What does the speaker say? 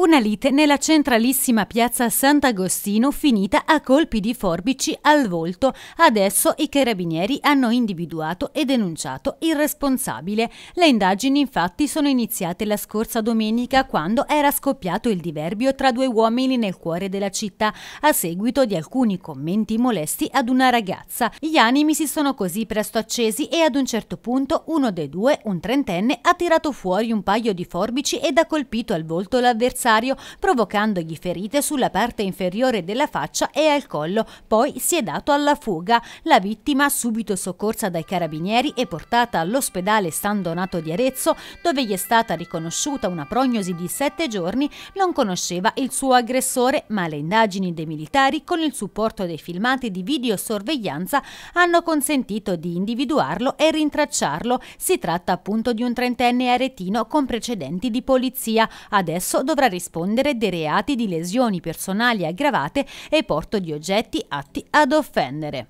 Una lite nella centralissima piazza Sant'Agostino finita a colpi di forbici al volto. Adesso i carabinieri hanno individuato e denunciato il responsabile. Le indagini infatti sono iniziate la scorsa domenica quando era scoppiato il diverbio tra due uomini nel cuore della città a seguito di alcuni commenti molesti ad una ragazza. Gli animi si sono così presto accesi e ad un certo punto uno dei due, un trentenne, ha tirato fuori un paio di forbici ed ha colpito al volto l'avversario avversario provocandogli ferite sulla parte inferiore della faccia e al collo, poi si è dato alla fuga. La vittima, subito soccorsa dai carabinieri e portata all'ospedale San Donato di Arezzo, dove gli è stata riconosciuta una prognosi di sette giorni, non conosceva il suo aggressore, ma le indagini dei militari, con il supporto dei filmati di videosorveglianza, hanno consentito di individuarlo e rintracciarlo. Si tratta appunto di un trentenne aretino con precedenti di polizia. Adesso dovrà rispondere dei reati di lesioni personali aggravate e porto di oggetti atti ad offendere.